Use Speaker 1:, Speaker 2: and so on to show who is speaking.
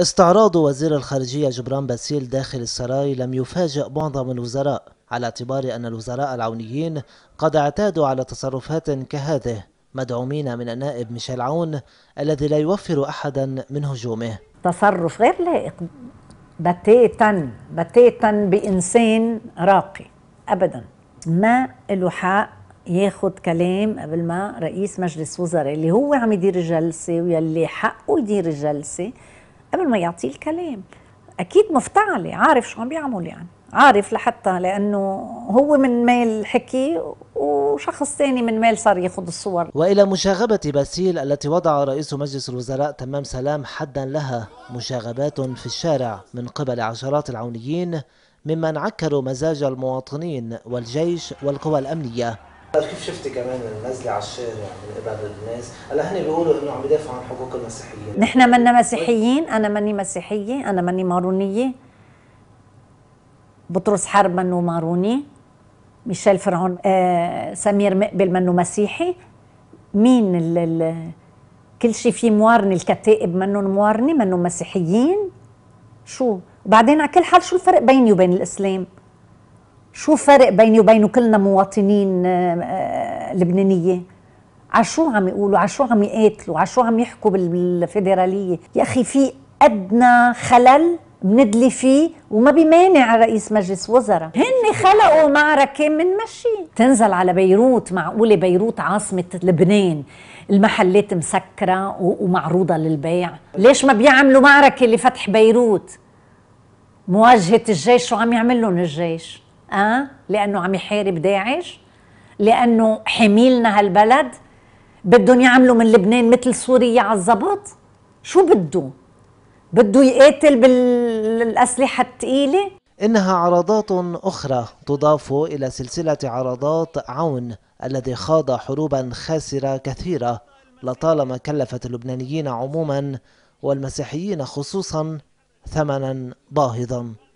Speaker 1: استعراض وزير الخارجية جبران باسيل داخل السراي لم يفاجئ معظم الوزراء على اعتبار أن الوزراء العونيين قد اعتادوا على تصرفات كهذه مدعومين من النائب ميشيل عون الذي لا يوفر أحدا من هجومه تصرف غير لائق بتاتا بتاتا
Speaker 2: بإنسان راقي أبدا ما له حق ياخد كلام قبل ما رئيس مجلس وزراء اللي هو عم يدير الجلسة ويلي حقه يدير الجلسة قبل ما يعطيه الكلام اكيد مفتعله عارف شو عم بيعمل يعني عارف لحتى لانه هو من مال حكي وشخص ثاني من مال صار ياخذ الصور
Speaker 1: والى مشاغبه باسيل التي وضع رئيس مجلس الوزراء تمام سلام حدا لها مشاغبات في الشارع من قبل عشرات العونيين ممن عكروا مزاج المواطنين والجيش والقوى الامنيه كيف شفتي كمان النزله على الشارع من قبل الناس؟ هلا هن بيقولوا انه عم يدافعوا عن حقوق المسيحيين نحن منا
Speaker 2: مسيحيين، انا ماني مسيحيه، انا ماني مارونيه بطرس حرب منه ماروني ميشيل فرعون آه سمير مقبل منه مسيحي مين ال الـ كل شيء فيه موارنه الكتائب منهم موارنه منهم مسيحيين شو وبعدين على كل حال شو الفرق بيني وبين الاسلام شو فرق بيني وبينه كلنا مواطنين آه، آه، لبنانيه عشو عم يقولوا عشو عم يقاتلوا عشو عم يحكوا بالفيدراليه يا اخي في ادنى خلل بندلي فيه وما بيمانع رئيس مجلس وزراء هن خلقوا معركة من مشي تنزل على بيروت معقولة بيروت عاصمة لبنان المحلات مسكرة ومعروضة للبيع ليش ما بيعملوا معركة لفتح بيروت مواجهة الجيش شو عم يعمل لهم الجيش أه؟ لأنه عم يحارب داعش لأنه حميلنا هالبلد بدهم يعملوا من لبنان مثل سوريا على الزبط شو بده
Speaker 1: بده يقاتل بالأسلحة الثقيلة إنها عرضات أخرى تضاف إلى سلسلة عرضات عون الذي خاض حروبا خاسرة كثيرة لطالما كلفت اللبنانيين عموما والمسيحيين خصوصا ثمنا باهظا